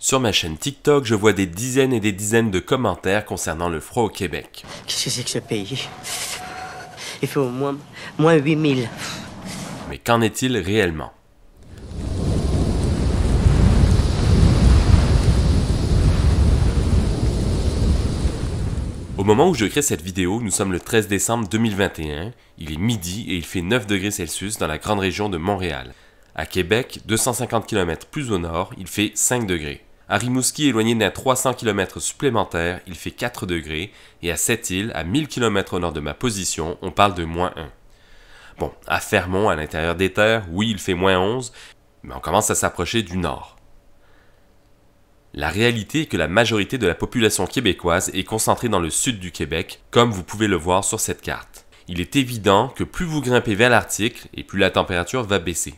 Sur ma chaîne TikTok, je vois des dizaines et des dizaines de commentaires concernant le froid au Québec. Qu'est-ce que c'est que ce pays Il fait au moins, moins 8000. Mais qu'en est-il réellement Au moment où je crée cette vidéo, nous sommes le 13 décembre 2021, il est midi et il fait 9 degrés Celsius dans la grande région de Montréal. À Québec, 250 km plus au nord, il fait 5 degrés. À Rimouski, éloigné d'un 300 km supplémentaires, il fait 4 degrés, et à Sept-Îles, à 1000 km au nord de ma position, on parle de moins 1. Bon, à Fermont, à l'intérieur des terres, oui, il fait moins 11, mais on commence à s'approcher du nord. La réalité est que la majorité de la population québécoise est concentrée dans le sud du Québec, comme vous pouvez le voir sur cette carte. Il est évident que plus vous grimpez vers l'Arctique, et plus la température va baisser.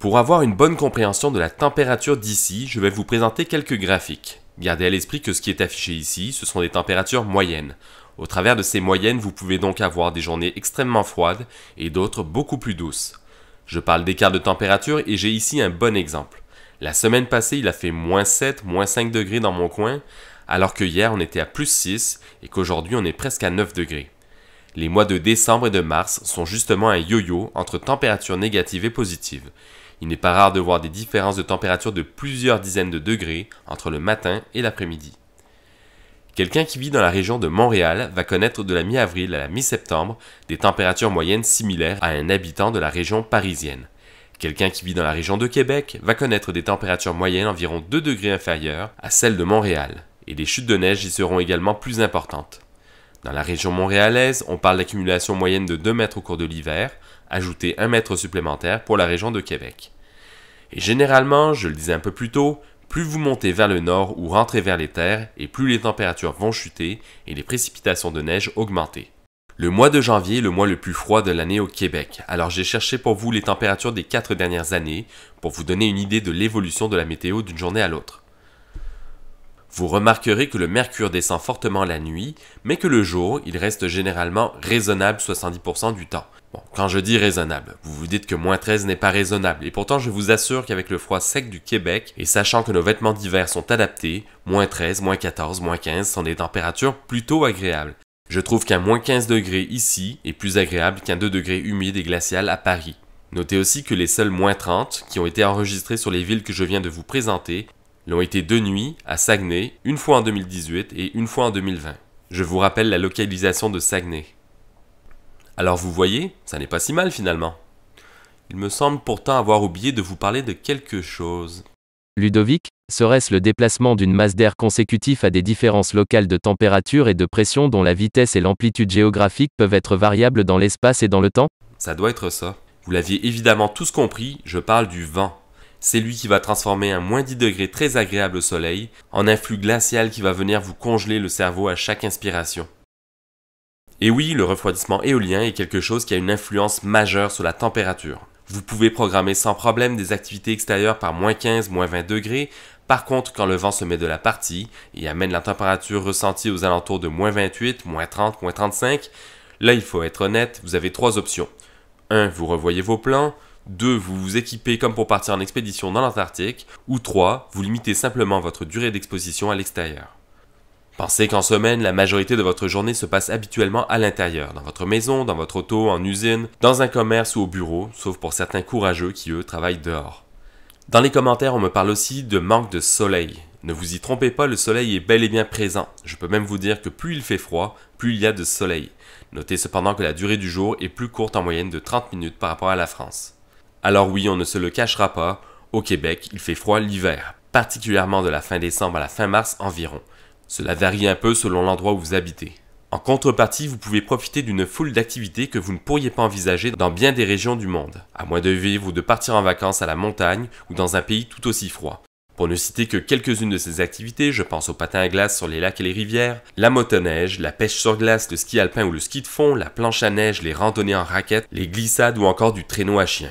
Pour avoir une bonne compréhension de la température d'ici, je vais vous présenter quelques graphiques. Gardez à l'esprit que ce qui est affiché ici, ce sont des températures moyennes. Au travers de ces moyennes, vous pouvez donc avoir des journées extrêmement froides et d'autres beaucoup plus douces. Je parle d'écart de température et j'ai ici un bon exemple. La semaine passée, il a fait moins 7, moins 5 degrés dans mon coin, alors que hier on était à plus 6 et qu'aujourd'hui on est presque à 9 degrés. Les mois de décembre et de mars sont justement un yo-yo entre températures négatives et positives. Il n'est pas rare de voir des différences de température de plusieurs dizaines de degrés entre le matin et l'après-midi. Quelqu'un qui vit dans la région de Montréal va connaître de la mi-avril à la mi-septembre des températures moyennes similaires à un habitant de la région parisienne. Quelqu'un qui vit dans la région de Québec va connaître des températures moyennes environ 2 degrés inférieures à celles de Montréal, et les chutes de neige y seront également plus importantes. Dans la région montréalaise, on parle d'accumulation moyenne de 2 mètres au cours de l'hiver, ajouter un mètre supplémentaire pour la région de Québec. Et généralement, je le disais un peu plus tôt, plus vous montez vers le nord ou rentrez vers les terres, et plus les températures vont chuter et les précipitations de neige augmenter. Le mois de janvier est le mois le plus froid de l'année au Québec, alors j'ai cherché pour vous les températures des quatre dernières années pour vous donner une idée de l'évolution de la météo d'une journée à l'autre. Vous remarquerez que le mercure descend fortement la nuit, mais que le jour, il reste généralement raisonnable 70% du temps, Bon, quand je dis raisonnable, vous vous dites que moins 13 n'est pas raisonnable, et pourtant je vous assure qu'avec le froid sec du Québec, et sachant que nos vêtements d'hiver sont adaptés, moins 13, moins 14, moins 15 sont des températures plutôt agréables. Je trouve qu'un moins 15 degrés ici est plus agréable qu'un 2 degrés humide et glacial à Paris. Notez aussi que les seuls moins 30 qui ont été enregistrés sur les villes que je viens de vous présenter l'ont été deux nuits à Saguenay, une fois en 2018 et une fois en 2020. Je vous rappelle la localisation de Saguenay. Alors vous voyez, ça n'est pas si mal finalement. Il me semble pourtant avoir oublié de vous parler de quelque chose. Ludovic, serait-ce le déplacement d'une masse d'air consécutif à des différences locales de température et de pression dont la vitesse et l'amplitude géographique peuvent être variables dans l'espace et dans le temps Ça doit être ça. Vous l'aviez évidemment tous compris, je parle du vent. C'est lui qui va transformer un moins 10 degrés très agréable au soleil en un flux glacial qui va venir vous congeler le cerveau à chaque inspiration. Et oui, le refroidissement éolien est quelque chose qui a une influence majeure sur la température. Vous pouvez programmer sans problème des activités extérieures par moins 15, moins 20 degrés. Par contre, quand le vent se met de la partie et amène la température ressentie aux alentours de moins 28, moins 30, moins 35, là il faut être honnête, vous avez trois options. 1. Vous revoyez vos plans. 2. Vous vous équipez comme pour partir en expédition dans l'Antarctique. Ou 3. Vous limitez simplement votre durée d'exposition à l'extérieur. Pensez qu'en semaine, la majorité de votre journée se passe habituellement à l'intérieur, dans votre maison, dans votre auto, en usine, dans un commerce ou au bureau, sauf pour certains courageux qui, eux, travaillent dehors. Dans les commentaires, on me parle aussi de manque de soleil. Ne vous y trompez pas, le soleil est bel et bien présent. Je peux même vous dire que plus il fait froid, plus il y a de soleil. Notez cependant que la durée du jour est plus courte en moyenne de 30 minutes par rapport à la France. Alors oui, on ne se le cachera pas, au Québec, il fait froid l'hiver, particulièrement de la fin décembre à la fin mars environ. Cela varie un peu selon l'endroit où vous habitez. En contrepartie, vous pouvez profiter d'une foule d'activités que vous ne pourriez pas envisager dans bien des régions du monde, à moins de vivre ou de partir en vacances à la montagne ou dans un pays tout aussi froid. Pour ne citer que quelques-unes de ces activités, je pense au patin à glace sur les lacs et les rivières, la motoneige, la pêche sur glace, le ski alpin ou le ski de fond, la planche à neige, les randonnées en raquettes, les glissades ou encore du traîneau à chien.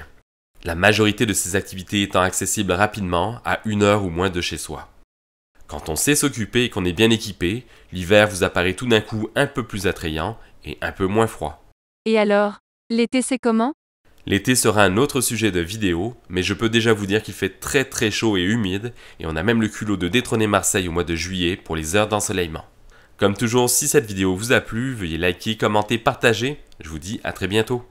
La majorité de ces activités étant accessibles rapidement, à une heure ou moins de chez soi. Quand on sait s'occuper et qu'on est bien équipé, l'hiver vous apparaît tout d'un coup un peu plus attrayant et un peu moins froid. Et alors, l'été c'est comment L'été sera un autre sujet de vidéo, mais je peux déjà vous dire qu'il fait très très chaud et humide, et on a même le culot de détrôner Marseille au mois de juillet pour les heures d'ensoleillement. Comme toujours, si cette vidéo vous a plu, veuillez liker, commenter, partager. Je vous dis à très bientôt.